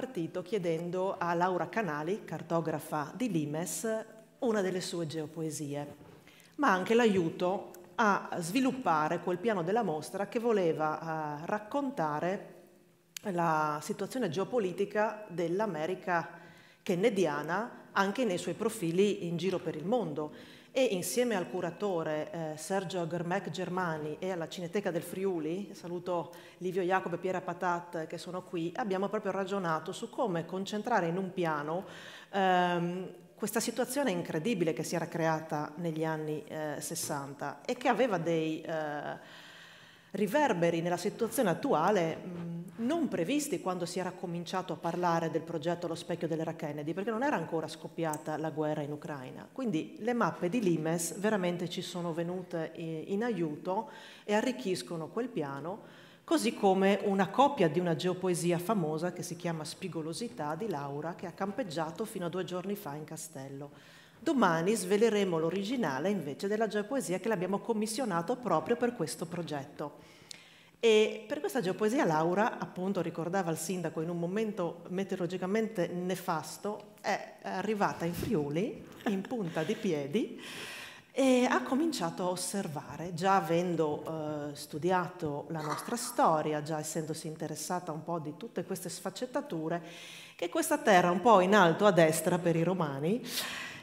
partito chiedendo a Laura Canali, cartografa di Limes, una delle sue geopoesie, ma anche l'aiuto a sviluppare quel piano della mostra che voleva eh, raccontare la situazione geopolitica dell'America kennediana anche nei suoi profili in giro per il mondo e insieme al curatore eh, Sergio Germec Germani e alla Cineteca del Friuli, saluto Livio Jacob e Piera Patat che sono qui, abbiamo proprio ragionato su come concentrare in un piano ehm, questa situazione incredibile che si era creata negli anni eh, 60 e che aveva dei... Eh, riverberi nella situazione attuale mm, non previsti quando si era cominciato a parlare del progetto Lo specchio dell'era Kennedy, perché non era ancora scoppiata la guerra in Ucraina. Quindi le mappe di Limes veramente ci sono venute eh, in aiuto e arricchiscono quel piano, così come una copia di una geopoesia famosa che si chiama Spigolosità di Laura, che ha campeggiato fino a due giorni fa in Castello. Domani sveleremo l'originale invece della geopoesia che l'abbiamo commissionato proprio per questo progetto. E per questa geopoesia Laura, appunto ricordava il sindaco, in un momento meteorologicamente nefasto, è arrivata in Friuli, in punta di piedi, e ha cominciato a osservare, già avendo eh, studiato la nostra storia, già essendosi interessata un po' di tutte queste sfaccettature, che questa terra un po' in alto a destra per i romani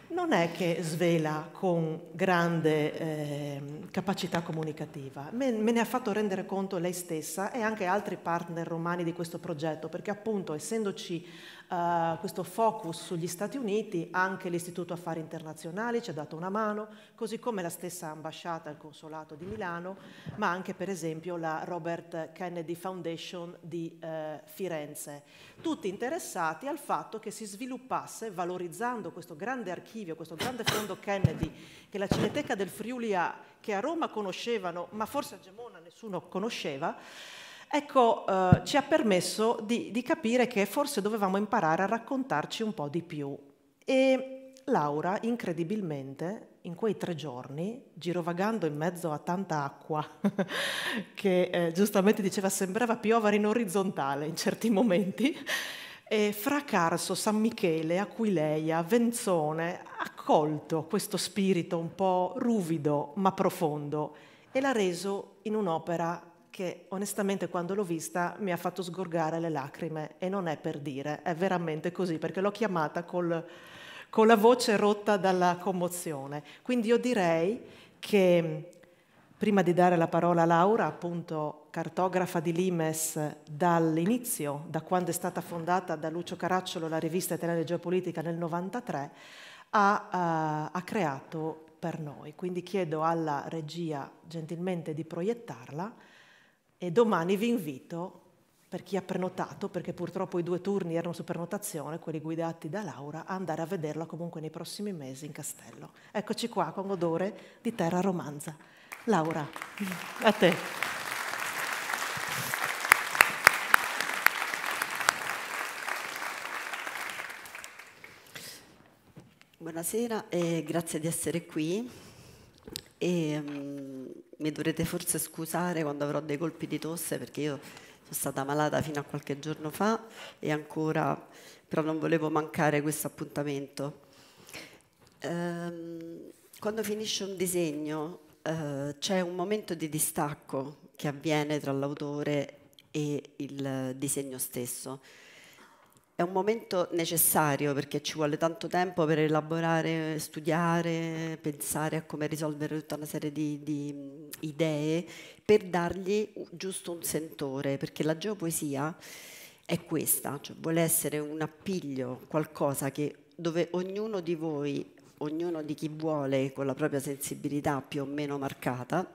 non è che svela con grande eh, capacità comunicativa, me, me, ne ha fatto rendere conto lei stessa e anche altri partner romani di questo progetto, perché appunto essendoci eh, questo focus sugli Stati Uniti, anche l'Istituto Affari Internazionali ci ha dato una mano, così come la stessa ambasciata al Consolato di Milano, ma anche per esempio la Robert Kennedy Foundation di eh, Firenze. Tutti interessati al fatto che si sviluppasse, valorizzando questo grande archivio, questo grande fondo Kennedy, che la Cineteca del Friuli ha, che a Roma conoscevano, ma forse a Gemona nessuno conosceva, ecco, eh, ci ha permesso di, di, capire che forse dovevamo imparare a raccontarci un po' di più. E Laura, incredibilmente, in quei tre giorni, girovagando in mezzo a tanta acqua, che eh, giustamente diceva sembrava piovere in orizzontale in certi momenti, e fra Carso, San Michele, Aquileia, Venzone, ha colto questo spirito un po' ruvido ma profondo e l'ha reso in un'opera che onestamente quando l'ho vista mi ha fatto sgorgare le lacrime e non è per dire, è veramente così perché l'ho chiamata col, con la voce rotta dalla commozione. Quindi io direi che prima di dare la parola a Laura, appunto cartografa di Limes dall'inizio, da quando è stata fondata da Lucio Caracciolo la rivista italiana di geopolitica nel 1993, ha, uh, ha creato per noi. Quindi chiedo alla regia gentilmente di proiettarla e domani vi invito, per chi ha prenotato, perché purtroppo i due turni erano su prenotazione, quelli guidati da Laura, a andare a vederla comunque nei prossimi mesi in castello. Eccoci qua con odore di terra romanza. Laura, a te. Buonasera e grazie di essere qui. E um, mi dovrete forse scusare quando avrò dei colpi di tosse perché io sono stata malata fino a qualche giorno fa e ancora, però non volevo mancare questo appuntamento. Um, quando finisce un disegno uh, c'è un momento di distacco che avviene tra l'autore e il disegno stesso è un momento necessario perché ci vuole tanto tempo per elaborare, studiare, pensare a come risolvere tutta una serie di, di idee per dargli giusto un sentore, perché la geopoesia è questa, cioè vuole essere un appiglio, qualcosa che, dove ognuno di voi, ognuno di chi vuole, con la propria sensibilità più o meno marcata,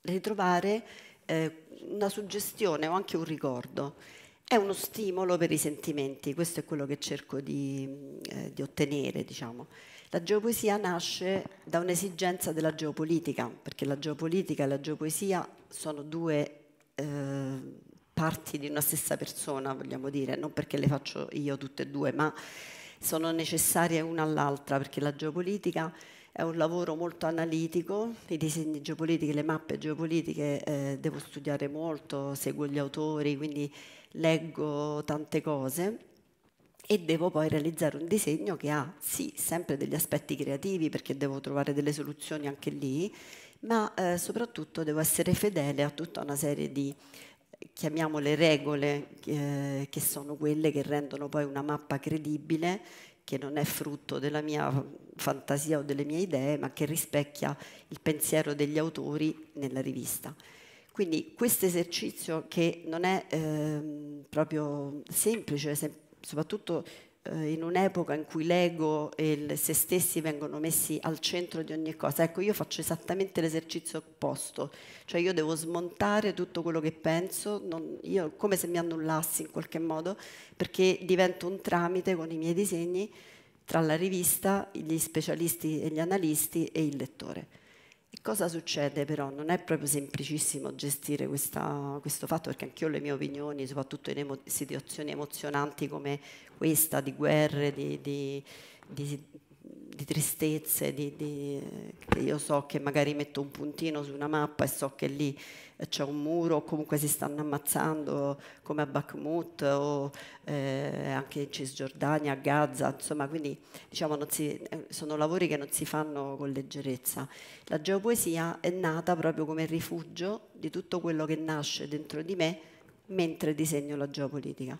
ritrovare eh, una suggestione o anche un ricordo è uno stimolo per i sentimenti, questo è quello che cerco di, eh, di ottenere. Diciamo. La geopoesia nasce da un'esigenza della geopolitica, perché la geopolitica e la geopoesia sono due eh, parti di una stessa persona, vogliamo dire, non perché le faccio io tutte e due, ma sono necessarie una all'altra, perché la geopolitica è un lavoro molto analitico, i disegni geopolitici, le mappe geopolitiche eh, devo studiare molto, seguo gli autori, quindi leggo tante cose e devo poi realizzare un disegno che ha sì sempre degli aspetti creativi perché devo trovare delle soluzioni anche lì, ma eh, soprattutto devo essere fedele a tutta una serie di chiamiamole regole eh, che sono quelle che rendono poi una mappa credibile che non è frutto della mia fantasia o delle mie idee, ma che rispecchia il pensiero degli autori nella rivista. Quindi questo esercizio che non è eh, proprio semplice, sem soprattutto eh, in un'epoca in cui l'ego e il se stessi vengono messi al centro di ogni cosa, ecco io faccio esattamente l'esercizio opposto, cioè io devo smontare tutto quello che penso, non, io come se mi annullassi in qualche modo, perché divento un tramite con i miei disegni tra la rivista, gli specialisti e gli analisti e il lettore. Cosa succede però? Non è proprio semplicissimo gestire questa, questo fatto perché anch'io ho le mie opinioni, soprattutto in emo situazioni emozionanti come questa, di guerre, di, di, di di tristezze, di, di, che io so che magari metto un puntino su una mappa e so che lì eh, c'è un muro, comunque si stanno ammazzando come a Bakhmut o eh, anche in Cisgiordania, a Gaza, insomma, quindi diciamo si, eh, sono lavori che non si fanno con leggerezza. La geopoesia è nata proprio come rifugio di tutto quello che nasce dentro di me mentre disegno la geopolitica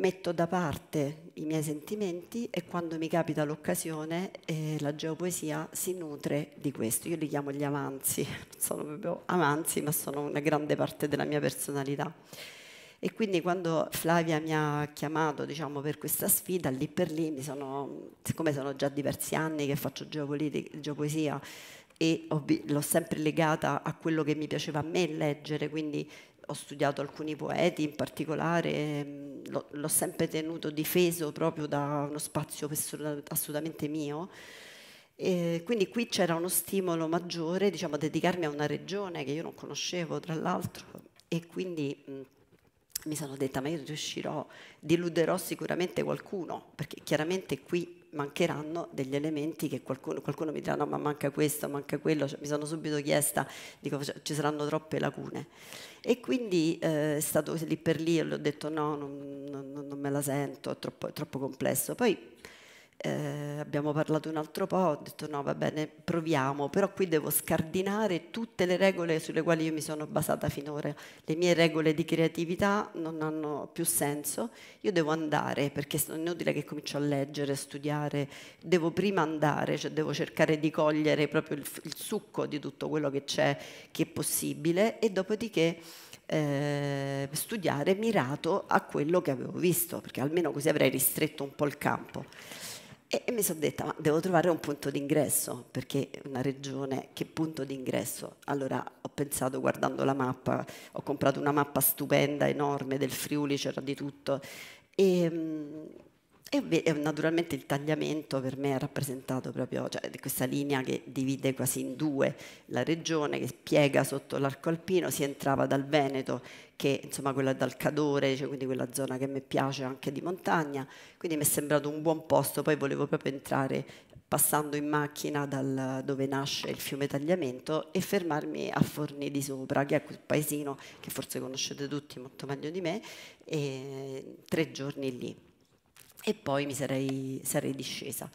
metto da parte i miei sentimenti e quando mi capita l'occasione eh, la geopoesia si nutre di questo. Io li chiamo gli avanzi, non sono proprio avanzi, ma sono una grande parte della mia personalità. E quindi quando Flavia mi ha chiamato diciamo, per questa sfida, lì per lì, mi sono, siccome sono già diversi anni che faccio geopoesia e l'ho sempre legata a quello che mi piaceva a me leggere, quindi ho studiato alcuni poeti in particolare, ehm, l'ho sempre tenuto difeso proprio da uno spazio assolutamente mio. E quindi qui c'era uno stimolo maggiore diciamo, a dedicarmi a una regione che io non conoscevo, tra l'altro, e quindi mh, mi sono detta, ma io riuscirò, deluderò sicuramente qualcuno, perché chiaramente qui mancheranno degli elementi che qualcuno, qualcuno mi dirà no ma manca questo, manca quello, cioè, mi sono subito chiesta, dico cioè, ci saranno troppe lacune. E quindi eh, è stato lì per lì, e ho detto no, non, non, non, me la sento, è troppo, è troppo complesso. Poi eh, abbiamo parlato un altro po', ho detto no, va bene, proviamo, però qui devo scardinare tutte le regole sulle quali io mi sono basata finora. Le mie regole di creatività non hanno più senso, io devo andare perché non è inutile che comincio a leggere, a studiare, devo prima andare, cioè devo cercare di cogliere proprio il, il succo di tutto quello che c'è, che è possibile e dopodiché... Eh, studiare mirato a quello che avevo visto, perché almeno così avrei ristretto un po' il campo. E, e mi sono detta, ma devo trovare un punto d'ingresso, perché una regione, che punto d'ingresso? Allora ho pensato, guardando la mappa, ho comprato una mappa stupenda, enorme, del Friuli, c'era di tutto, e, ehm, e, naturalmente il tagliamento per me è rappresentato proprio cioè, questa linea che divide quasi in due la regione che piega sotto l'arco alpino, si entrava dal Veneto che insomma quella dal Cadore, cioè, quindi quella zona che mi piace anche di montagna, quindi mi è sembrato un buon posto, poi volevo proprio entrare passando in macchina dal, dove nasce il fiume Tagliamento e fermarmi a Forni di Sopra, che è quel paesino che forse conoscete tutti molto meglio di me, e tre giorni lì e poi mi sarei, sarei discesa.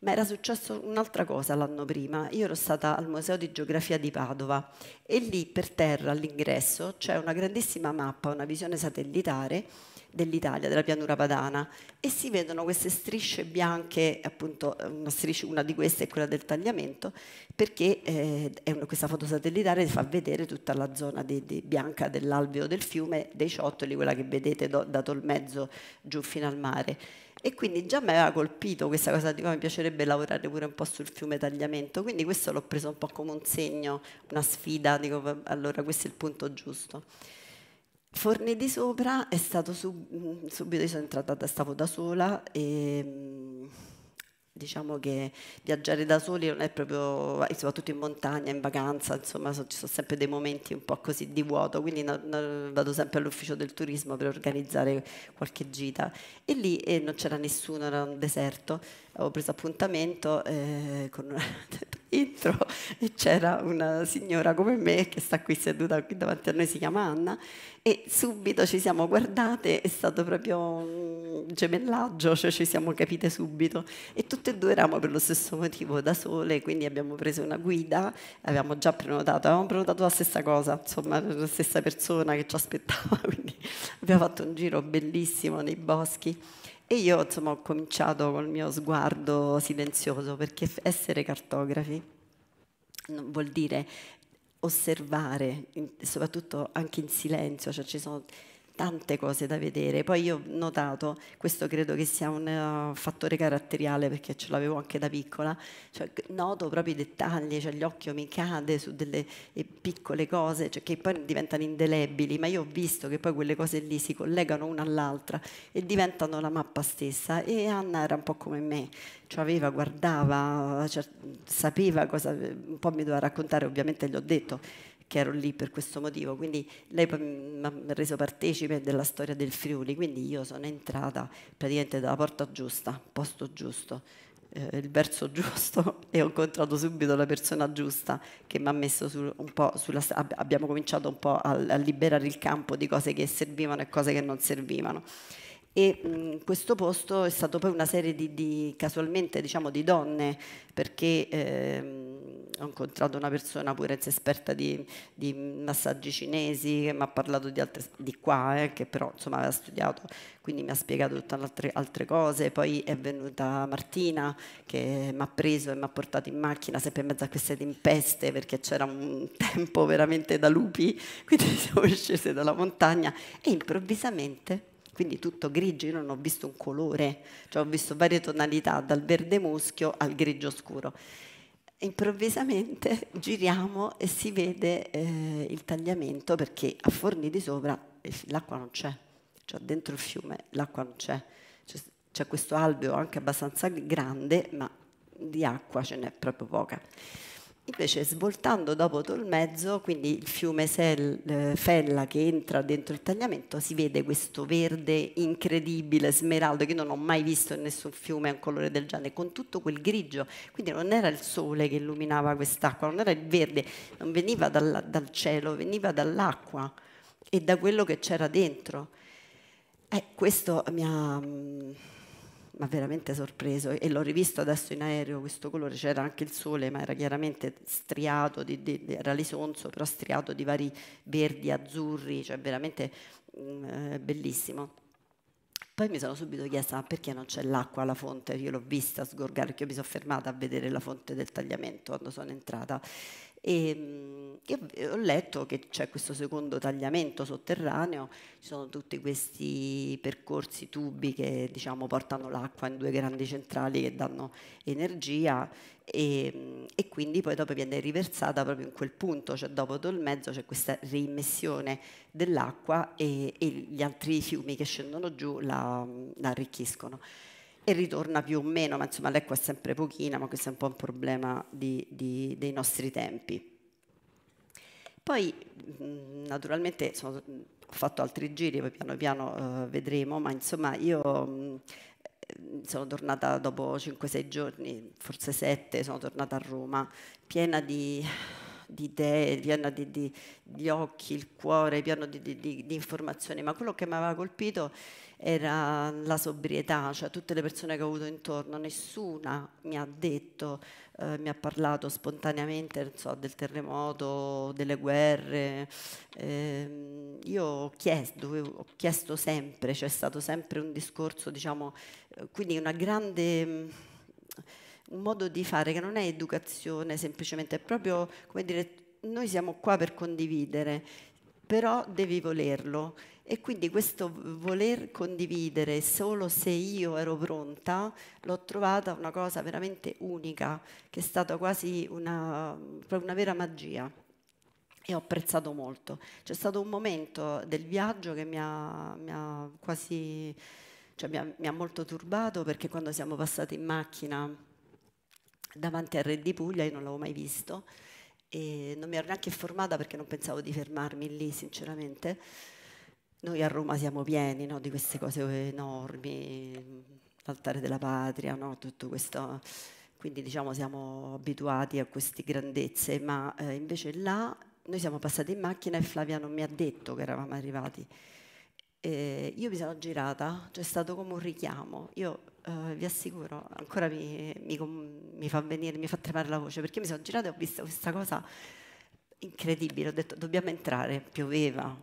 Ma era successo un'altra cosa l'anno prima. Io ero stata al Museo di Geografia di Padova e lì per terra all'ingresso c'è una grandissima mappa, una visione satellitare dell'Italia, della pianura padana e si vedono queste strisce bianche, appunto una, striscia, una di queste è quella del tagliamento, perché eh, una, questa foto satellitare fa vedere tutta la zona di, di bianca dell'alveo del fiume, dei ciottoli, quella che vedete do, il mezzo giù fino al mare. E quindi già mi aveva colpito questa cosa di qua, ah, mi piacerebbe lavorare pure un po' sul fiume tagliamento, quindi questo l'ho preso un po' come un segno, una sfida, dico allora questo è il punto giusto. Forni di sopra è stato sub, subito, io sono entrata, stavo da sola e mm, diciamo che viaggiare da soli non è proprio, soprattutto in montagna, in vacanza, insomma so, ci sono sempre dei momenti un po' così di vuoto, quindi no, no, vado sempre all'ufficio del turismo per organizzare qualche gita e lì eh, non c'era nessuno, era un deserto, avevo preso appuntamento eh, con una, intro e c'era una signora come me che sta qui seduta qui davanti a noi, si chiama Anna, e subito ci siamo guardate, è stato proprio un gemellaggio, cioè ci siamo capite subito e tutte e due eravamo per lo stesso motivo da sole, quindi abbiamo preso una guida, avevamo già prenotato, avevamo prenotato la stessa cosa, insomma la stessa persona che ci aspettava, quindi abbiamo fatto un giro bellissimo nei boschi. E io insomma ho cominciato col mio sguardo silenzioso, perché essere cartografi vuol dire osservare, soprattutto anche in silenzio, cioè ci sono tante cose da vedere. Poi io ho notato, questo credo che sia un uh, fattore caratteriale perché ce l'avevo anche da piccola, cioè, noto proprio i dettagli, cioè, l'occhio mi cade su delle eh, piccole cose cioè, che poi diventano indelebili, ma io ho visto che poi quelle cose lì si collegano una all'altra e diventano la mappa stessa e Anna era un po' come me, cioè aveva, guardava, cioè sapeva cosa, un po' mi doveva raccontare, ovviamente gli ho detto che ero lì per questo motivo, quindi lei mi ha reso partecipe della storia del Friuli, quindi io sono entrata praticamente dalla porta giusta, posto giusto, eh, il verso giusto e ho incontrato subito la persona giusta che mi ha messo su, un po' sulla ab abbiamo cominciato un po' a, a liberare il campo di cose che servivano e cose che non servivano e mh, questo posto è stato poi una serie di, di casualmente diciamo di donne perché ehm, ho incontrato una persona pure esperta di, di massaggi cinesi che mi ha parlato di altre di qua eh, che però insomma aveva studiato quindi mi ha spiegato tutte altre, altre cose poi è venuta Martina che mi ha preso e mi ha portato in macchina sempre in mezzo a queste tempeste perché c'era un tempo veramente da lupi quindi siamo scese dalla montagna e improvvisamente quindi tutto grigio, io non ho visto un colore, cioè ho visto varie tonalità, dal verde muschio al grigio scuro. Improvvisamente giriamo e si vede eh, il tagliamento perché a forni di sopra eh, l'acqua non c'è, cioè dentro il fiume l'acqua non c'è, c'è, c'è questo alveo anche abbastanza grande ma di acqua ce n'è proprio poca. Invece svoltando dopo Tolmezzo, quindi il fiume Sel, eh, Fella che entra dentro il tagliamento, si vede questo verde incredibile, smeraldo, che io non ho mai visto in nessun fiume un colore del genere, con tutto quel grigio. Quindi non era il sole che illuminava quest'acqua, non era il verde, non veniva dal, dal cielo, veniva dall'acqua e da quello che c'era dentro. Eh, questo mi ha mm, ma veramente sorpreso e l'ho rivisto adesso in aereo questo colore, c'era anche il sole ma era chiaramente striato, di, di, era lisonzo però striato di vari verdi, azzurri, cioè veramente mh, mm, eh, bellissimo. Poi mi sono subito chiesta ma perché non c'è l'acqua alla fonte, io l'ho vista sgorgare, perché io mi sono fermata a vedere la fonte del tagliamento quando sono entrata Ehm, e, ho letto che c'è questo secondo tagliamento sotterraneo, ci sono tutti questi percorsi tubi che diciamo, portano l'acqua in due grandi centrali che danno energia e, ehm, e, quindi poi dopo viene riversata proprio in quel punto, cioè dopo il mezzo c'è questa reimmissione dell'acqua e, e, gli altri fiumi che scendono giù la, la arricchiscono e ritorna più o meno, ma insomma l'ECO è sempre pochina, ma questo è un po' un problema di, di, dei nostri tempi. Poi mm, naturalmente sono, ho fatto altri giri, poi piano piano eh, vedremo, ma insomma io mh, mm, eh, sono tornata dopo 5-6 giorni, forse 7, sono tornata a Roma, piena di di idee, vi hanno di, di, di occhi, il cuore, vi hanno di, di informazioni, ma quello che mi aveva colpito era la sobrietà, cioè tutte le persone che ho avuto intorno, nessuna mi ha detto, eh, mi ha parlato spontaneamente so, del terremoto, delle guerre. Eh, io ho chiesto, ho chiesto sempre, c'è cioè stato sempre un discorso, diciamo, eh, quindi una grande un modo di fare che non è educazione semplicemente, è proprio come dire noi siamo qua per condividere, però devi volerlo. E quindi questo voler condividere solo se io ero pronta, l'ho trovata una cosa veramente unica, che è stata quasi una, una vera magia. E ho apprezzato molto. C'è stato un momento del viaggio che mi ha, mi ha quasi, cioè mi ha, mi ha molto turbato perché quando siamo passati in macchina davanti al Re di Puglia, io non l'avevo mai visto e non mi ero neanche informata perché non pensavo di fermarmi lì, sinceramente. Noi a Roma siamo pieni no, di queste cose enormi, l'altare della patria, no, tutto questo. Quindi diciamo siamo abituati a queste grandezze, ma eh, invece là noi siamo passati in macchina e Flavia non mi ha detto che eravamo arrivati eh, io mi sono girata, c'è cioè stato come un richiamo, io eh, vi assicuro, ancora mi, mi, mi, fa venire, mi fa tremare la voce, perché mi sono girata e ho visto questa cosa incredibile, ho detto dobbiamo entrare, pioveva,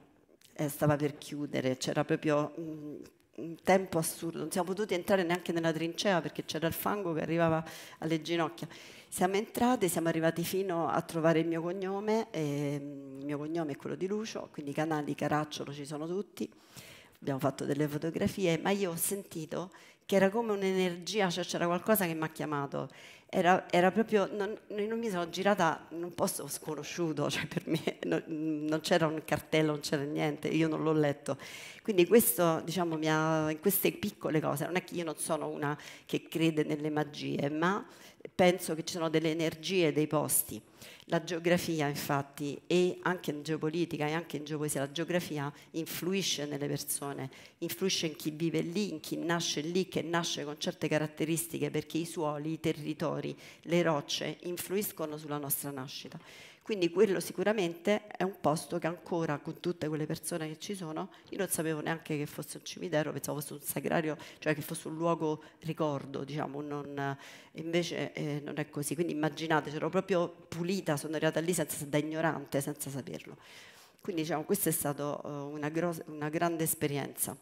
eh, stava per chiudere, c'era proprio... Mh, un tempo assurdo, non siamo potuti entrare neanche nella trincea perché c'era il fango che arrivava alle ginocchia. Siamo entrate, siamo arrivati fino a trovare il mio cognome, il mio cognome è quello di Lucio, quindi Canali, Caracciolo ci sono tutti abbiamo fatto delle fotografie, ma io ho sentito che era come un'energia, cioè c'era qualcosa che mi ha chiamato. Era, era proprio, non, non, mi sono girata in un posto sconosciuto, cioè per me non, non c'era un cartello, non c'era niente, io non l'ho letto. Quindi questo, diciamo, mi ha, in queste piccole cose, non è che io non sono una che crede nelle magie, ma penso che ci sono delle energie dei posti. La geografia, infatti, e anche in geopolitica e anche in geopoesia, la geografia influisce nelle persone, influisce in chi vive lì, in chi nasce lì, che nasce con certe caratteristiche, perché i suoli, i territori, le rocce influiscono sulla nostra nascita. Quindi quello sicuramente è un posto che ancora con tutte quelle persone che ci sono, io non sapevo neanche che fosse un cimitero, pensavo fosse un sagrario, cioè che fosse un luogo ricordo, diciamo, non, invece eh, non è così. Quindi immaginate, c'ero proprio pulita, sono arrivata lì senza, da ignorante, senza saperlo. Quindi diciamo, questa è stata uh, una, gross- una grande esperienza.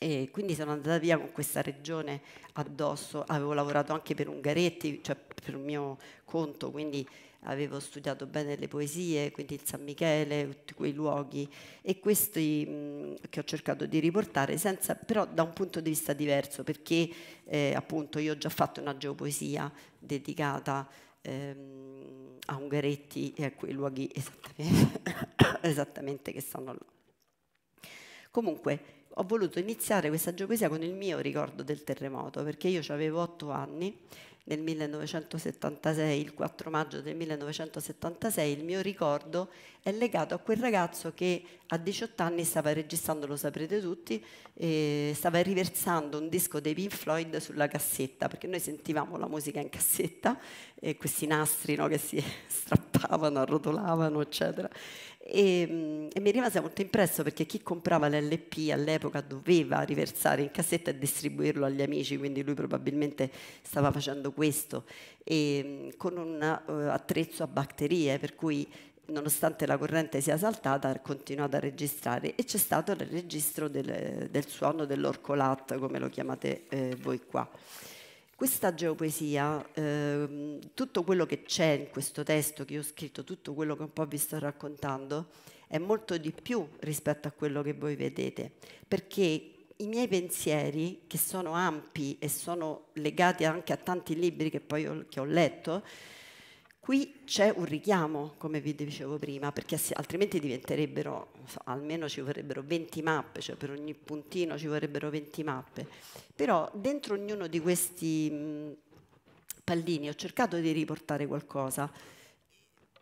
E quindi sono andata via con questa regione addosso, avevo lavorato anche per Ungaretti, cioè per il mio conto, quindi avevo studiato bene le poesie, quindi il San Michele, tutti quei luoghi e questi mh, che ho cercato di riportare, senza, però da un punto di vista diverso, perché eh, appunto io ho già fatto una geopoesia dedicata ehm, a Ungaretti e a quei luoghi esattamente, esattamente che stanno là. Comunque ho voluto iniziare questa geopoesia con il mio ricordo del terremoto, perché io avevo otto anni nel 1976, il 4 maggio del 1976, il mio ricordo è legato a quel ragazzo che a 18 anni stava registrando, lo saprete tutti, eh, stava riversando un disco dei Pink Floyd sulla cassetta, perché noi sentivamo la musica in cassetta, e eh, questi nastri no, che si strappavano, arrotolavano, eccetera. E, mm, e, mi rimase molto impresso perché chi comprava l'LP all'epoca doveva riversare in cassetta e distribuirlo agli amici, quindi lui probabilmente stava facendo questo, e, ehm, con un uh, attrezzo a batterie, per cui nonostante la corrente sia saltata, ha continuato a registrare e c'è stato il registro del, del suono dell'orcolat, come lo chiamate eh, voi qua. Questa geopoesia, eh, tutto quello che c'è in questo testo che ho scritto, tutto quello che un po' vi sto raccontando, è molto di più rispetto a quello che voi vedete, perché i miei pensieri, che sono ampi e sono legati anche a tanti libri che poi ho, che ho letto, qui c'è un richiamo, come vi dicevo prima, perché altrimenti diventerebbero, so, almeno ci vorrebbero 20 mappe, cioè per ogni puntino ci vorrebbero 20 mappe. Però dentro ognuno di questi mh, pallini ho cercato di riportare qualcosa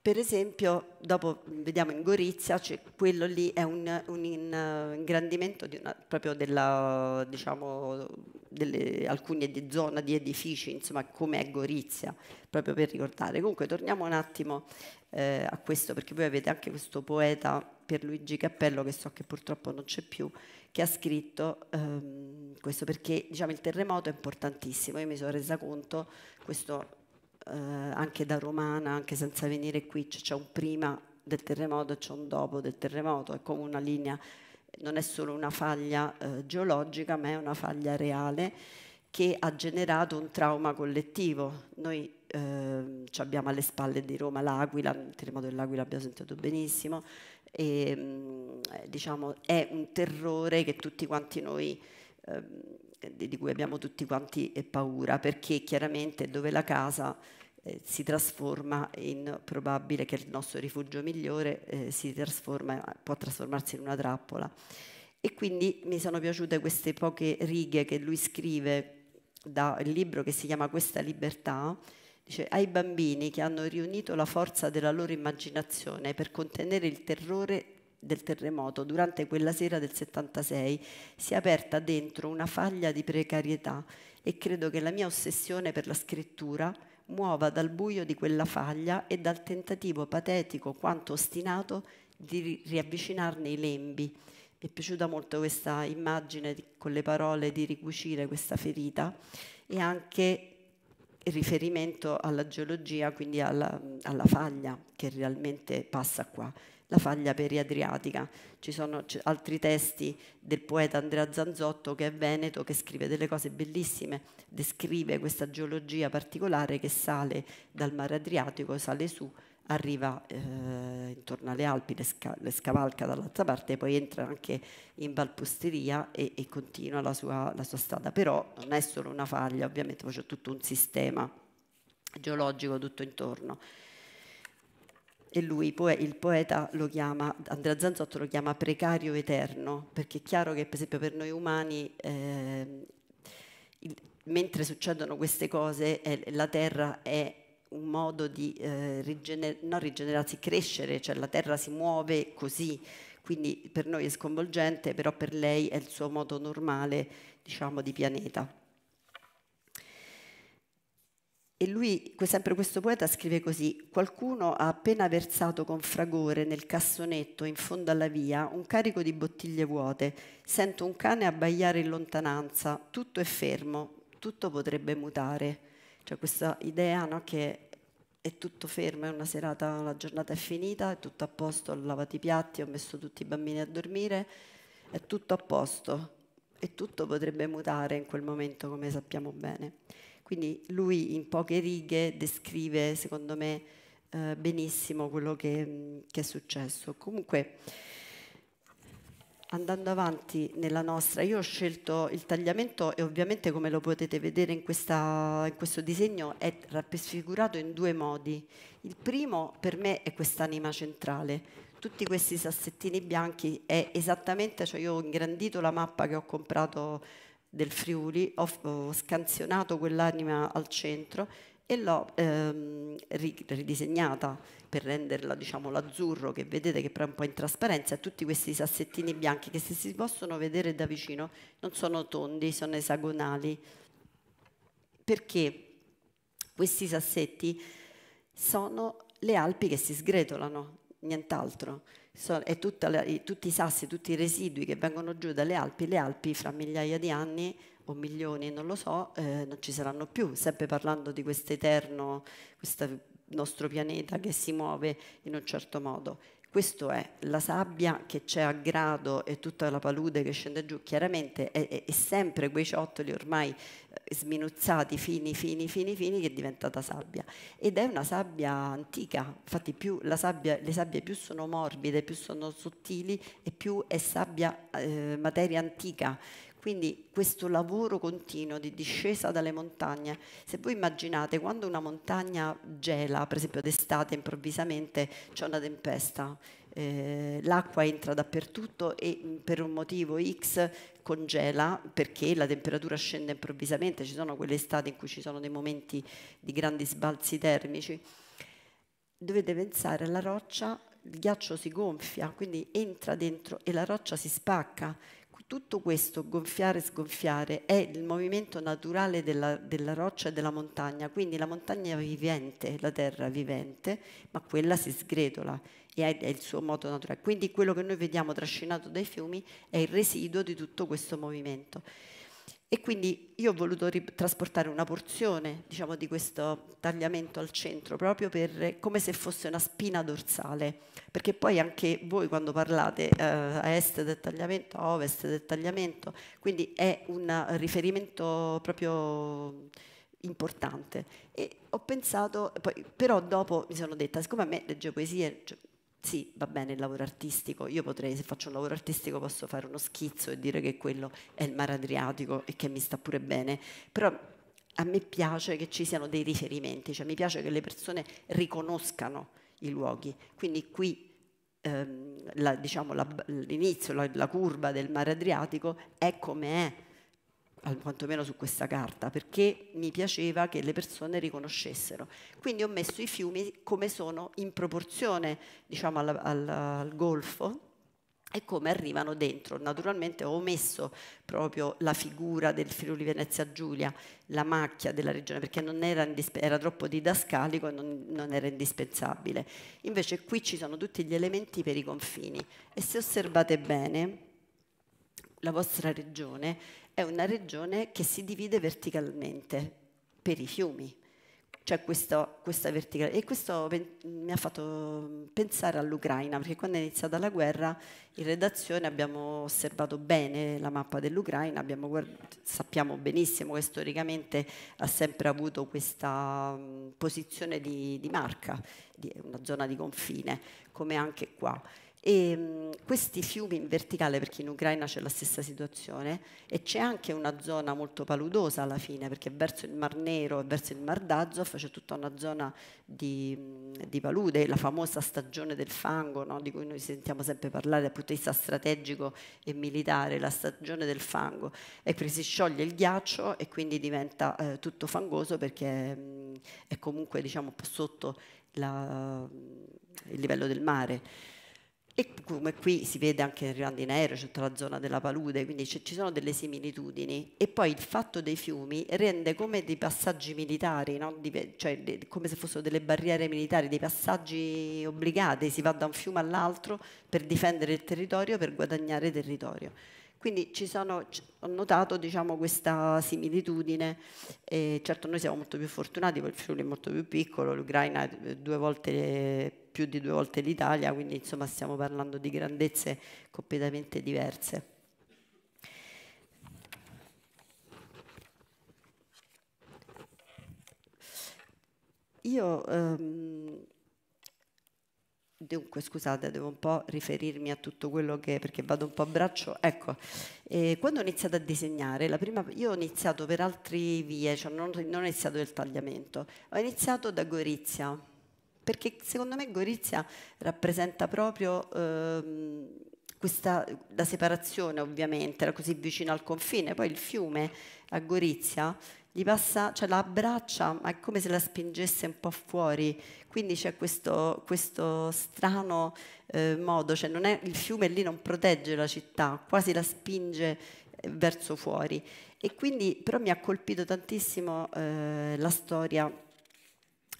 per esempio, dopo vediamo in Gorizia, cioè quello lì è un, un eh, ingrandimento una, proprio della, diciamo, delle, alcune di zona di edifici, insomma, come è Gorizia, proprio per ricordare. Comunque, torniamo un attimo eh, a questo, perché voi avete anche questo poeta per Luigi Cappello, che so che purtroppo non c'è più, che ha scritto ehm, questo, perché diciamo, il terremoto è importantissimo. Io mi sono resa conto, questo eh, anche da romana, anche senza venire qui, c'è un prima del terremoto e c'è un dopo del terremoto, è come una linea, non è solo una faglia eh, geologica, ma è una faglia reale che ha generato un trauma collettivo. Noi eh, abbiamo alle spalle di Roma l'Aquila, il terremoto dell'Aquila abbiamo sentito benissimo, e, mm, eh, diciamo, è un terrore che tutti quanti noi eh, eh, di cui abbiamo tutti quanti eh, paura, perché chiaramente dove la casa eh, si trasforma in probabile che il nostro rifugio migliore eh, si trasforma, può trasformarsi in una trappola. E quindi mi sono piaciute queste poche righe che lui scrive dal libro che si chiama Questa libertà, Dice, ai bambini che hanno riunito la forza della loro immaginazione per contenere il terrore del terremoto durante quella sera del 76 si è aperta dentro una faglia di precarietà e credo che la mia ossessione per la scrittura muova dal buio di quella faglia e dal tentativo patetico quanto ostinato di riavvicinarne i lembi. Mi è piaciuta molto questa immagine di, con le parole di ricucire questa ferita e anche il riferimento alla geologia, quindi alla, alla faglia che realmente passa qua la faglia periadriatica. Ci sono altri testi del poeta Andrea Zanzotto che è veneto, che scrive delle cose bellissime, descrive questa geologia particolare che sale dal mare Adriatico, sale su, arriva eh, intorno alle Alpi, le, sca le scavalca dall'altra parte, poi entra anche in Valposteria e, e continua la sua, la sua, strada. Però non è solo una faglia, ovviamente poi c'è tutto un sistema geologico tutto intorno e lui, il poeta, lo chiama, Andrea Zanzotto lo chiama precario eterno, perché è chiaro che per esempio per noi umani, eh, il, mentre succedono queste cose, eh, la Terra è un modo di eh, rigener non rigenerarsi, crescere, cioè la Terra si muove così, quindi per noi è sconvolgente, però per lei è il suo modo normale, diciamo, di pianeta. E lui, sempre questo poeta, scrive così: Qualcuno ha appena versato con fragore nel cassonetto in fondo alla via un carico di bottiglie vuote. Sento un cane abbaiare in lontananza. Tutto è fermo, tutto potrebbe mutare. Cioè, questa idea no, che è tutto fermo, è una serata, la giornata è finita, è tutto a posto, ho lavato i piatti, ho messo tutti i bambini a dormire, è tutto a posto e tutto potrebbe mutare in quel momento, come sappiamo bene. Quindi lui in poche righe descrive, secondo me, eh, benissimo quello che, mm, che, è successo. Comunque, andando avanti nella nostra, io ho scelto il tagliamento e ovviamente come lo potete vedere in, questa, in questo disegno è raffigurato in due modi. Il primo per me è quest'anima centrale, tutti questi sassettini bianchi è esattamente, cioè io ho ingrandito la mappa che ho comprato del Friuli, ho, scansionato quell'anima al centro e l'ho ehm, ridisegnata per renderla diciamo l'azzurro che vedete che però è un po' in trasparenza tutti questi sassettini bianchi che se si possono vedere da vicino non sono tondi sono esagonali perché questi sassetti sono le Alpi che si sgretolano nient'altro so, e la, i, tutti i sassi, tutti i residui che vengono giù dalle Alpi, le Alpi fra migliaia di anni o milioni, non lo so, eh, non ci saranno più, sempre parlando di questo eterno, questo nostro pianeta che si muove in un certo modo. Questo è la sabbia che c'è a grado e tutta la palude che scende giù, chiaramente è, è, è sempre quei ciottoli ormai eh, sminuzzati, fini, fini, fini, fini, che è diventata sabbia. Ed è una sabbia antica, infatti più sabbia, le sabbie più sono morbide, più sono sottili e più è sabbia eh, materia antica. Quindi questo lavoro continuo di discesa dalle montagne, se voi immaginate quando una montagna gela, per esempio d'estate improvvisamente c'è una tempesta, eh, l'acqua entra dappertutto e mm, per un motivo X congela perché la temperatura scende improvvisamente, ci sono quelle estati in cui ci sono dei momenti di grandi sbalzi termici. Dovete pensare alla roccia il ghiaccio si gonfia, quindi entra dentro e la roccia si spacca. Tutto questo, gonfiare e sgonfiare, è il movimento naturale della, della, roccia e della montagna, quindi la montagna è vivente, la terra è vivente, ma quella si sgretola e è, il suo modo naturale. Quindi quello che noi vediamo trascinato dai fiumi è il residuo di tutto questo movimento. E quindi io ho voluto trasportare una porzione diciamo, di questo tagliamento al centro, proprio per, come se fosse una spina dorsale, perché poi anche voi quando parlate eh, a est del tagliamento, a ovest del tagliamento, quindi è un riferimento proprio importante. E ho pensato, poi, però dopo mi sono detta, siccome a me legge poesie, cioè, sì, va bene il lavoro artistico, io potrei, se faccio un lavoro artistico posso fare uno schizzo e dire che quello è il mare Adriatico e che mi sta pure bene, però a me piace che ci siano dei riferimenti, cioè mi piace che le persone riconoscano i luoghi, quindi qui ehm, l'inizio, la, diciamo, la, la, curva del mare Adriatico è come è, quantomeno su questa carta, perché mi piaceva che le persone riconoscessero. Quindi ho messo i fiumi come sono in proporzione diciamo, al, al, al golfo, e come arrivano dentro. Naturalmente ho messo proprio la figura del Friuli Venezia Giulia, la macchia della regione, perché non era, era troppo didascalico e non, non, era indispensabile. Invece qui ci sono tutti gli elementi per i confini e se osservate bene la vostra regione è una regione che si divide verticalmente per i fiumi, c'è cioè questa, questa verticale. E questo mi ha fatto pensare all'Ucraina, perché quando è iniziata la guerra in redazione abbiamo osservato bene la mappa dell'Ucraina, sappiamo benissimo che storicamente ha sempre avuto questa posizione di, di marca, di una zona di confine, come anche qua. E ehm, questi fiumi in verticale, perché in Ucraina c'è la stessa situazione, e c'è anche una zona molto paludosa alla fine, perché verso il Mar Nero e verso il Mar d'Azov c'è tutta una zona di, di, palude, la famosa stagione del fango, no? di cui noi sentiamo sempre parlare dal punto di vista strategico e militare, la stagione del fango, e perché si scioglie il ghiaccio e quindi diventa eh, tutto fangoso perché mh, è comunque diciamo, sotto la, il livello del mare. E come qui si vede anche nel Rio di Nero, c'è tutta la zona della palude, quindi ci sono delle similitudini. E poi il fatto dei fiumi rende come dei passaggi militari, no? di, cioè, come se fossero delle barriere militari, dei passaggi obbligati, si va da un fiume all'altro per difendere il territorio, per guadagnare territorio. Quindi sono, ho notato diciamo, questa similitudine, eh, certo noi siamo molto più fortunati, poi il Friuli è molto più piccolo, l'Ucraina è eh, due volte più più di due volte l'Italia, quindi insomma stiamo parlando di grandezze completamente diverse. Io ehm, Dunque, scusate, devo un po' riferirmi a tutto quello che, perché vado un po' a braccio. Ecco, eh, quando ho iniziato a disegnare, prima, io ho iniziato per altre vie, cioè non, non ho iniziato del tagliamento, ho iniziato da Gorizia, perché secondo me Gorizia rappresenta proprio ehm, questa, la separazione ovviamente, era così vicino al confine, poi il fiume a Gorizia gli passa, cioè la abbraccia, ma è come se la spingesse un po' fuori, quindi c'è questo, questo strano eh, modo, cioè è, il fiume lì non protegge la città, quasi la spinge eh, verso fuori. E quindi però mi ha colpito tantissimo eh, la storia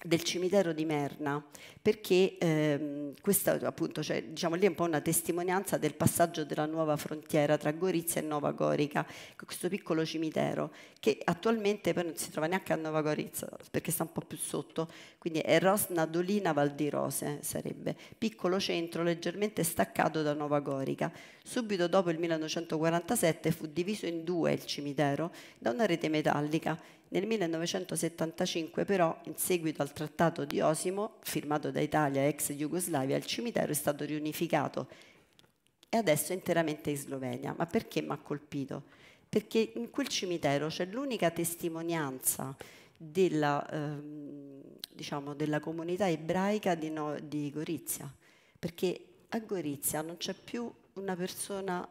del cimitero di Merna, perché ehm, questa appunto, cioè, diciamo, lì è un po' una testimonianza del passaggio della nuova frontiera tra Gorizia e Nova Gorica, questo piccolo cimitero che attualmente poi non si trova neanche a Nova Gorizia perché sta un po' più sotto, quindi è Rosna Dolina Val di Rose sarebbe, piccolo centro leggermente staccato da Nova Gorica. Subito dopo il 1947 fu diviso in due il cimitero da una rete metallica nel 1975 però, in seguito al Trattato di Osimo, firmato da Italia ex Jugoslavia, il cimitero è stato riunificato e adesso è interamente in Slovenia. Ma perché mi ha colpito? Perché in quel cimitero c'è l'unica testimonianza della, ehm, diciamo, della, comunità ebraica di, no, di Gorizia, perché a Gorizia non c'è più una persona,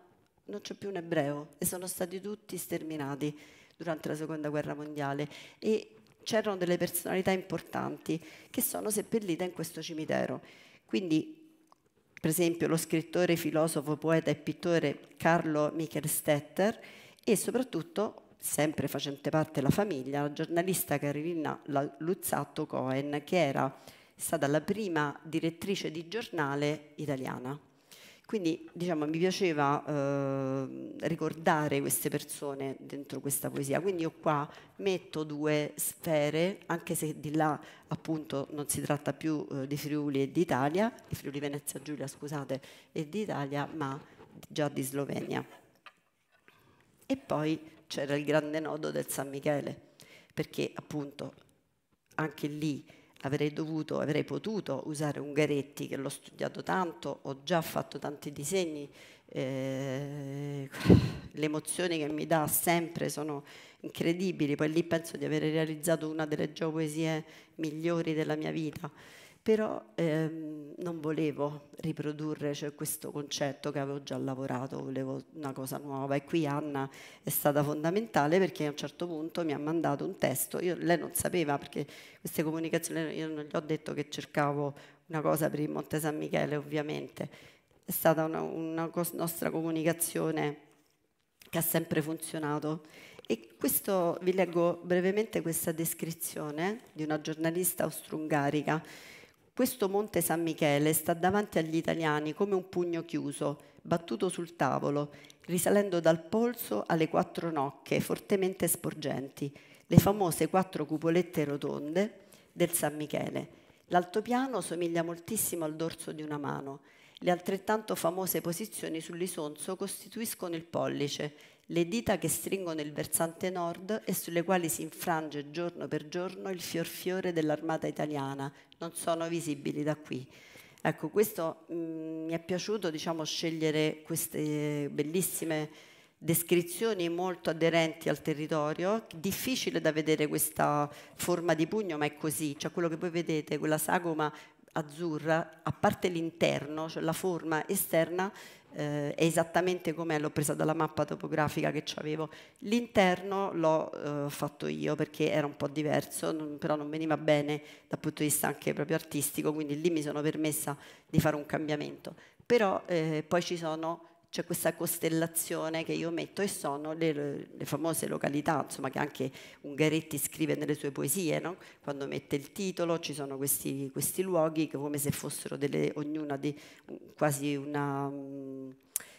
non c'è più un ebreo e sono stati tutti sterminati durante la seconda guerra mondiale e c'erano delle personalità importanti che sono seppellite in questo cimitero. Quindi, per esempio, lo scrittore, filosofo, poeta e pittore Carlo Michel Stetter e soprattutto sempre facente parte della famiglia, la giornalista Carolina Luzzatto Cohen, che era stata la prima direttrice di giornale italiana. Quindi diciamo, mi piaceva eh, ricordare queste persone dentro questa poesia, quindi io qua metto due sfere, anche se di là appunto non si tratta più eh, di Friuli e d'Italia, di Friuli Venezia Giulia scusate, e d'Italia, ma già di Slovenia. E poi c'era il grande nodo del San Michele, perché appunto anche lì avrei dovuto, avrei potuto usare Ungaretti, che l'ho studiato tanto, ho già fatto tanti disegni, eh, le emozioni che mi dà sempre sono incredibili, poi lì penso di aver realizzato una delle geopoesie migliori della mia vita però ehm, non volevo riprodurre cioè, questo concetto che avevo già lavorato, volevo una cosa nuova e qui Anna è stata fondamentale perché a un certo punto mi ha mandato un testo, io, lei non sapeva perché queste comunicazioni, io non gli ho detto che cercavo una cosa per il Monte San Michele ovviamente, è stata una, una nostra comunicazione che ha sempre funzionato. E questo, vi leggo brevemente questa descrizione di una giornalista austro-ungarica questo Monte San Michele sta davanti agli italiani come un pugno chiuso, battuto sul tavolo, risalendo dal polso alle quattro nocche fortemente sporgenti, le famose quattro cupolette rotonde del San Michele. L'altopiano somiglia moltissimo al dorso di una mano. Le altrettanto famose posizioni sull'isonzo costituiscono il pollice le dita che stringono il versante nord e sulle quali si infrange giorno per giorno il fiorfiore dell'armata italiana, non sono visibili da qui. Ecco, questo mh, mm, mi è piaciuto diciamo, scegliere queste bellissime descrizioni molto aderenti al territorio, difficile da vedere questa forma di pugno, ma è così, cioè quello che voi vedete, quella sagoma azzurra, a parte l'interno, cioè la forma esterna, eh, è esattamente come l'ho presa dalla mappa topografica che avevo. L'interno l'ho eh, fatto io perché era un po' diverso, non, però non veniva bene dal punto di vista anche proprio artistico, quindi lì mi sono permessa di fare un cambiamento. Però eh, poi ci sono c'è questa costellazione che io metto e sono le, le famose località, insomma, che anche Ungaretti scrive nelle sue poesie, no? quando mette il titolo ci sono questi, questi luoghi che come se fossero delle, ognuna di quasi una... Mm,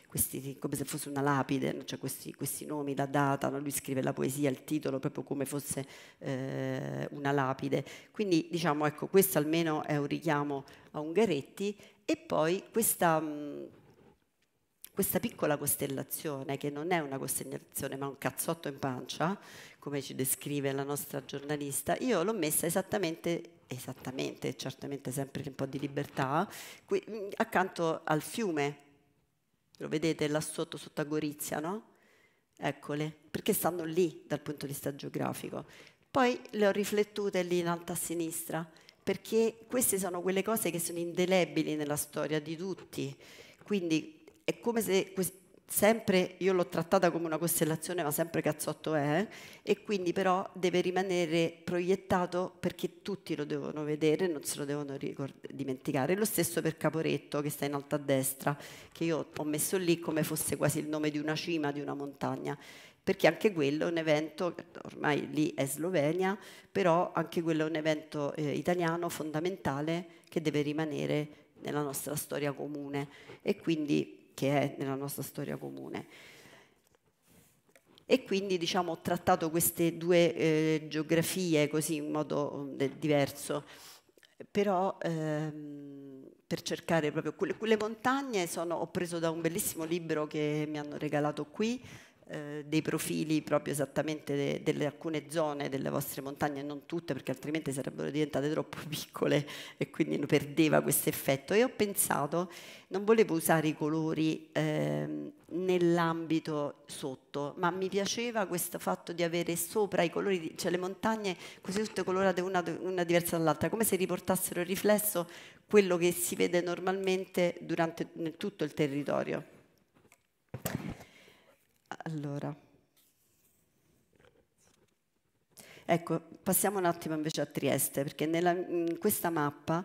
questi, come se fosse una lapide, cioè questi, questi nomi, la data, no? lui scrive la poesia, il titolo, proprio come fosse eh, una lapide. Quindi diciamo, ecco, questo almeno è un richiamo a Ungaretti e poi questa... Mh, mm, questa piccola costellazione, che non è una costellazione ma un cazzotto in pancia, come ci descrive la nostra giornalista, io l'ho messa esattamente esattamente, certamente sempre un po' di libertà, qui, mm, accanto al fiume, lo vedete là sotto, sotto a Gorizia, no? Eccole, perché stanno lì dal punto di vista geografico. Poi le ho riflettute lì in alto a sinistra, perché queste sono quelle cose che sono indelebili nella storia di tutti. Quindi è come se sempre, io l'ho trattata come una costellazione, ma sempre cazzotto è, eh, e quindi però deve rimanere proiettato perché tutti lo devono vedere, non se lo devono dimenticare. Lo stesso per Caporetto, che sta in alto a destra, che io ho messo lì come fosse quasi il nome di una cima, di una montagna perché anche quello è un evento, ormai lì è Slovenia, però anche quello è un evento eh, italiano fondamentale che deve rimanere nella nostra storia comune e quindi che è nella nostra storia comune. E quindi diciamo, ho trattato queste due eh, geografie così in modo mm, de- diverso, però ehm, per cercare proprio quelle, quelle montagne sono, ho preso da un bellissimo libro che mi hanno regalato qui, eh, dei profili proprio esattamente de, delle alcune zone delle vostre montagne, non tutte perché altrimenti sarebbero diventate troppo piccole e quindi perdeva questo effetto. E ho pensato, non volevo usare i colori eh, nell'ambito sotto, ma mi piaceva questo fatto di avere sopra i colori, cioè le montagne così tutte colorate una, una diversa dall'altra, come se riportassero il riflesso quello che si vede normalmente durante tutto il territorio. Allora. Ecco, passiamo un attimo invece a Trieste, perché nella, in questa mappa,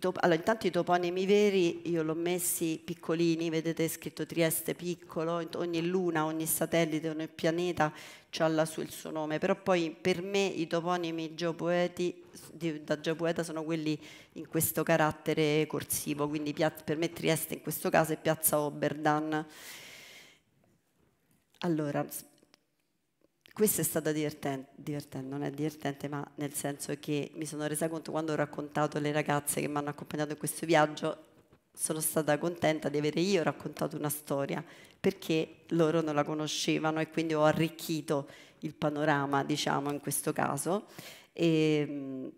top, allora, intanto i toponimi veri io l'ho messi piccolini, vedete scritto Trieste piccolo, ogni luna, ogni satellite, ogni pianeta ha il suo nome, però poi per me i toponimi geopoeti, di, da geopoeta sono quelli in questo carattere corsivo, quindi per me Trieste in questo caso è piazza Oberdan. Allora, questa è stata divertente, divertente, non è divertente, ma nel senso che mi sono resa conto quando ho raccontato alle ragazze che mi hanno accompagnato in questo viaggio, sono stata contenta di avere io raccontato una storia perché loro non la conoscevano e quindi ho arricchito il panorama, diciamo, in questo caso. E, ehm,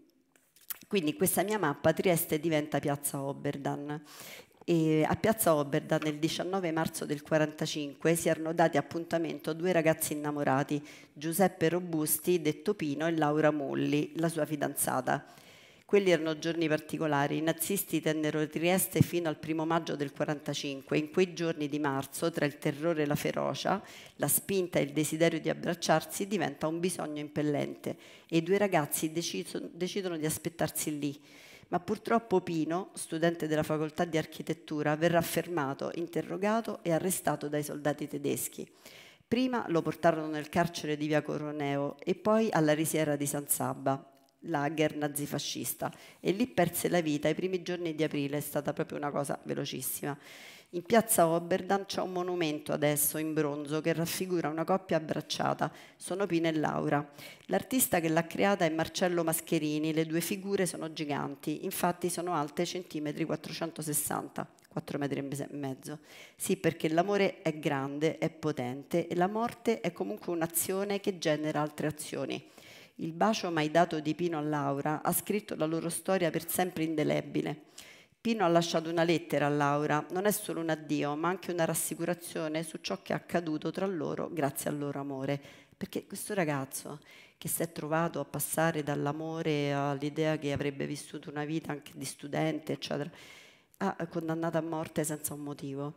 quindi questa mia mappa Trieste diventa Piazza Oberdan e a Piazza Oberda nel 19 marzo del 1945 si erano dati appuntamento due ragazzi innamorati, Giuseppe Robusti, detto Pino, e Laura Molli, la sua fidanzata. Quelli erano giorni particolari. I nazisti tennero Trieste fino al primo maggio del 1945. In quei giorni di marzo, tra il terrore e la ferocia, la spinta e il desiderio di abbracciarsi diventa un bisogno impellente e i due ragazzi decidono di aspettarsi lì ma purtroppo Pino, studente della facoltà di architettura, verrà fermato, interrogato e arrestato dai soldati tedeschi. Prima lo portarono nel carcere di via Coroneo e poi alla risiera di San Sabba, lager nazifascista, e lì perse la vita. I primi giorni di aprile è stata proprio una cosa velocissima. In piazza Oberdan c'è un monumento adesso in bronzo che raffigura una coppia abbracciata, sono Pina e Laura. L'artista che l'ha creata è Marcello Mascherini, le due figure sono giganti, infatti sono alte centimetri 460, 4 metri e mezzo. Sì, perché l'amore è grande, è potente e la morte è comunque un'azione che genera altre azioni. Il bacio mai dato di Pino a Laura ha scritto la loro storia per sempre indelebile. Pino ha lasciato una lettera a Laura, non è solo un addio, ma anche una rassicurazione su ciò che è accaduto tra loro grazie al loro amore. Perché questo ragazzo che si è trovato a passare dall'amore all'idea che avrebbe vissuto una vita anche di studente, eccetera, ha condannato a morte senza un motivo.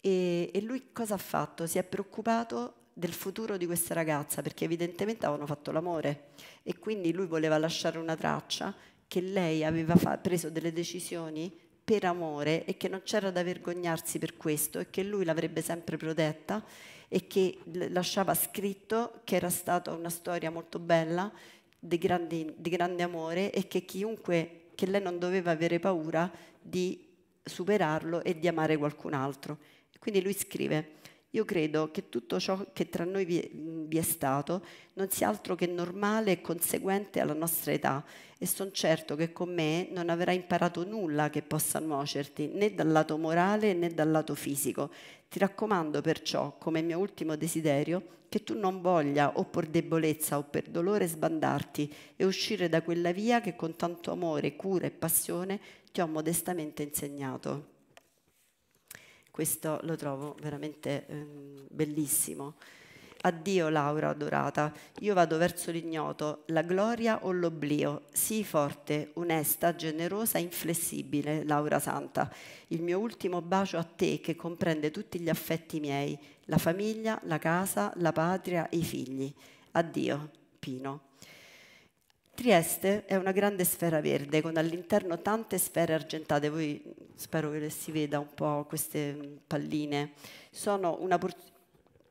E, e lui cosa ha fatto? Si è preoccupato del futuro di questa ragazza perché evidentemente avevano fatto l'amore e quindi lui voleva lasciare una traccia che lei aveva preso delle decisioni per amore e che non c'era da vergognarsi per questo e che lui l'avrebbe sempre protetta e che lasciava scritto che era stata una storia molto bella di grande, di grande amore e che chiunque, che lei non doveva avere paura di superarlo e di amare qualcun altro. Quindi lui scrive, io credo che tutto ciò che tra noi vi, vi è stato non sia altro che normale e conseguente alla nostra età e sono certo che con me non avrai imparato nulla che possa nuocerti né dal lato morale né dal lato fisico. Ti raccomando perciò, come mio ultimo desiderio, che tu non voglia o per debolezza o per dolore sbandarti e uscire da quella via che con tanto amore, cura e passione ti ho modestamente insegnato. Questo lo trovo veramente ehm, bellissimo. Addio Laura adorata, io vado verso l'ignoto, la gloria o l'oblio. Sii forte, onesta, generosa, inflessibile, Laura Santa. Il mio ultimo bacio a te che comprende tutti gli affetti miei, la famiglia, la casa, la patria, i figli. Addio, Pino. Trieste è una grande sfera verde con all'interno tante sfere argentate, voi spero che si veda un po' queste palline, sono una porzione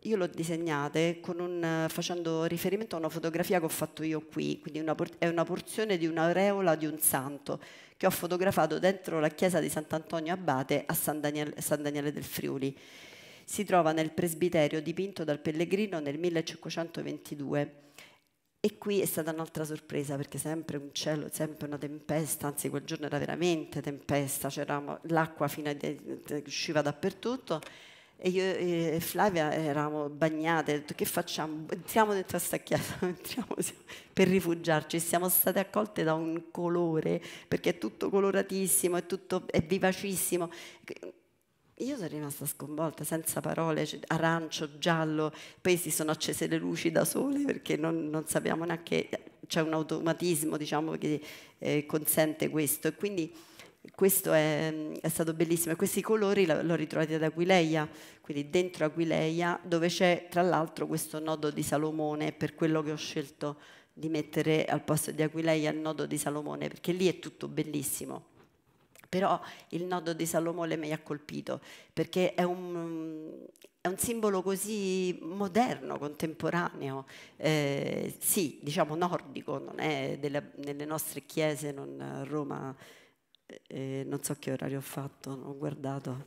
io l'ho disegnate un, facendo riferimento a una fotografia che ho fatto io qui, quindi una è una porzione di un'aureola di un santo che ho fotografato dentro la chiesa di Sant'Antonio Abate a San Daniele, San Daniele, del Friuli. Si trova nel presbiterio dipinto dal Pellegrino nel 1522. E qui è stata un'altra sorpresa perché sempre un cielo, sempre una tempesta, anzi quel giorno era veramente tempesta, c'era l'acqua fino che usciva dappertutto e io e Flavia eravamo bagnate, ho detto che facciamo? Entriamo dentro a stacchiata, entriamo per rifugiarci, siamo state accolte da un colore, perché è tutto coloratissimo, è, tutto, è vivacissimo, io sono rimasta sconvolta, senza parole, cioè, arancio, giallo, poi si sono accese le luci da sole perché non, non sappiamo neanche, c'è un automatismo diciamo, che eh, consente questo. E quindi questo è, è, stato bellissimo e questi colori l'ho ritrovati ad Aquileia, quindi dentro Aquileia dove c'è tra l'altro questo nodo di Salomone, per quello che ho scelto di mettere al posto di Aquileia il nodo di Salomone, perché lì è tutto bellissimo però il nodo di Salomone mi ha colpito perché è un, è un simbolo così moderno, contemporaneo, eh, sì, diciamo nordico, non è delle, nelle nostre chiese, non, a Roma, eh, non so che orario ho fatto, non ho guardato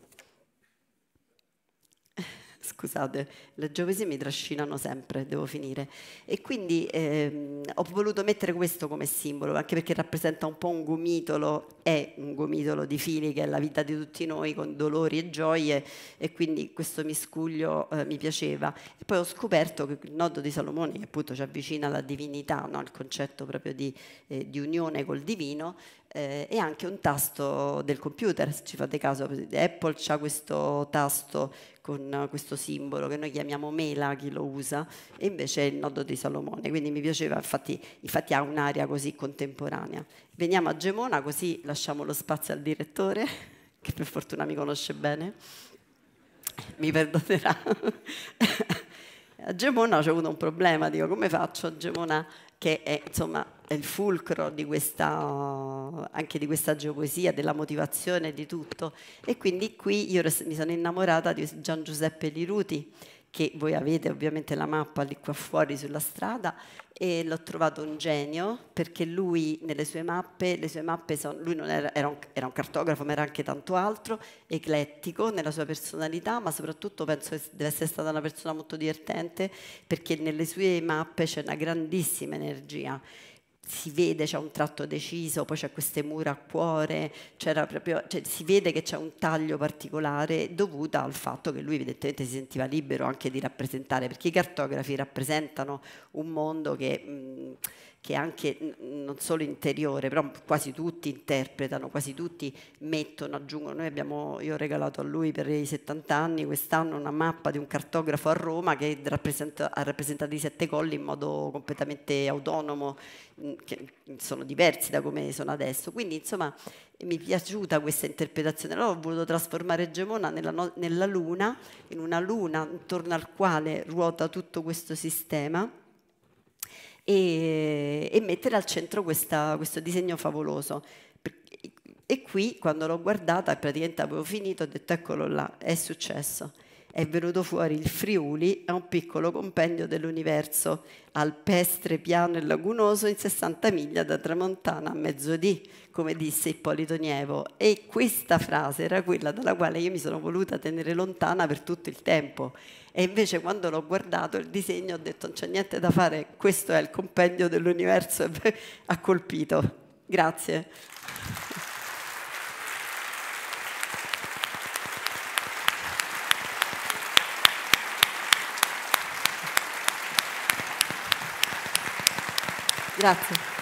scusate, le giovesi mi trascinano sempre, devo finire. E quindi ehm, ho voluto mettere questo come simbolo, anche perché rappresenta un po' un gomitolo, è un gomitolo di fili che è la vita di tutti noi, con dolori e gioie, e quindi questo miscuglio eh, mi piaceva. E poi ho scoperto che il nodo di Salomone, che appunto ci avvicina alla divinità, no? il concetto proprio di, eh, di unione col divino, eh, e anche un tasto del computer, se ci fate caso, Apple ha questo tasto con questo simbolo che noi chiamiamo mela, chi lo usa, e invece è il nodo di Salomone. Quindi mi piaceva, infatti, infatti ha un'aria così contemporanea. Veniamo a Gemona, così lasciamo lo spazio al direttore, che per fortuna mi conosce bene, mi perdonerà. a Gemona ho avuto un problema, dico come faccio a Gemona che è insomma è il fulcro di questa, anche di questa geopoesia, della motivazione, di tutto. E quindi qui io mi sono innamorata di Gian Giuseppe Liruti, che voi avete ovviamente la mappa lì qua fuori sulla strada, e l'ho trovato un genio perché lui nelle sue mappe, le sue mappe sono, lui era, era, un, era, un, cartografo ma era anche tanto altro, eclettico nella sua personalità ma soprattutto penso che deve essere stata una persona molto divertente perché nelle sue mappe c'è una grandissima energia si vede c'è un tratto deciso, poi c'è queste mura a cuore, proprio, cioè, si vede che c'è un taglio particolare dovuto al fatto che lui evidentemente si sentiva libero anche di rappresentare, perché i cartografi rappresentano un mondo che... Mh, che anche non solo interiore, però quasi tutti interpretano, quasi tutti mettono, aggiungono. Noi abbiamo, io ho regalato a lui per i 70 anni quest'anno una mappa di un cartografo a Roma che rappresenta, ha rappresentato i sette colli in modo completamente autonomo, che sono diversi da come sono adesso. Quindi insomma mi è piaciuta questa interpretazione, allora ho voluto trasformare Gemona nella, nella luna, in una luna intorno al quale ruota tutto questo sistema e, e mettere al centro questa, questo disegno favoloso. E qui, quando l'ho guardata, praticamente avevo finito, ho detto eccolo là, è successo è venuto fuori il Friuli è un piccolo compendio dell'universo, alpestre, piano e lagunoso in 60 miglia da Tramontana a mezzodì, come disse Ippolito Nievo. E questa frase era quella dalla quale io mi sono voluta tenere lontana per tutto il tempo. E invece quando l'ho guardato il disegno ho detto non c'è niente da fare, questo è il compendio dell'universo, e ha colpito. Grazie. Obrigada.